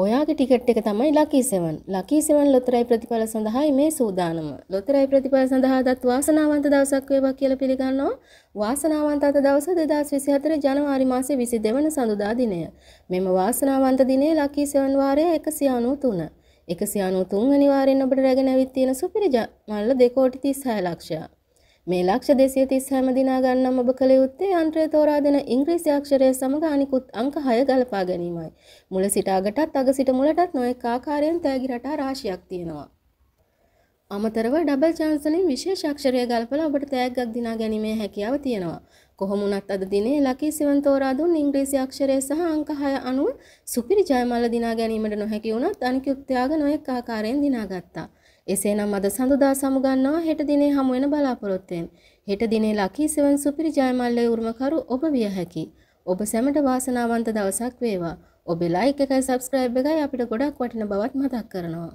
ඔයාගේ ටිකට් එක තමයි ලකී සෙවන්. ලකී සෙවන් ලොතරැයි ප්‍රතිඵල සඳහායි මේ සූදානම. ලොතරැයි ප්‍රතිඵල සඳහා දත් වාසනාවන්ත දවසක් වේවා කියලා පිළිගන්නවා. වාසනාවන්ත අද දවස 2024 ජනවාරි මාසයේ 22 වන සඳුදා දිනය. මෙම වාසනාවන්ත දිනේ ලකී සෙවන් වාරය 193. 193 අනිවාර්යෙන් ඔබට රැගෙන ඇවිත් තියෙන සුපිරි මල්ල 2 කෝටි 36 ලක්ෂයක්. මේ ලක්ෂ දෙසිය තිස් හැම දිනා ගන්නම් ඔබ කළ යුත්තේ යන්ත්‍රය තෝරා දෙන ඉංග්‍රීසි අක්ෂරය සමඟ අනිකුත් අංක හය ගලපා ගැනීමයි. මුල සිට අගටත් අග සිට මුලටත් නොයෙක් ආකාරයෙන් තෑගි රටා රාශියක් තියෙනවා. අමතරව ඩබල් chance වලින් විශේෂ අක්ෂරය ගලපලා ඔබට තෑග්ගක් දිනා ගැනීමේ හැකියාව තියෙනවා. කොහොම වුණත් අද දිනේ ලකී සිවන් තෝරා දුන් ඉංග්‍රීසි අක්ෂරය සහ අංක 6 අනුව සුපිරි ජයමාල දිනා ගැනීමට නොහැකි වුණත් අනිකුත් ත්‍යාග නොයෙක් ආකාරයෙන් දිනාගත්තා. එසේනම් අද සඳුදා සමුගන්නවා හෙට දිනේ හමු වෙන බලාපොරොත්තුෙන්. හෙට දිනේ ලකී සෙවන් සුපිරි ජයමල්ලේ උරුමකරු ඔබ විය හැකි. ඔබ සැමට වාසනාවන්ත දවසක් වේවා. ඔබේ ලයික් එකයි සබ්ස්ක්‍රයිබ් එකයි අපිට ගොඩක් වටින බවත් මතක් කරනවා.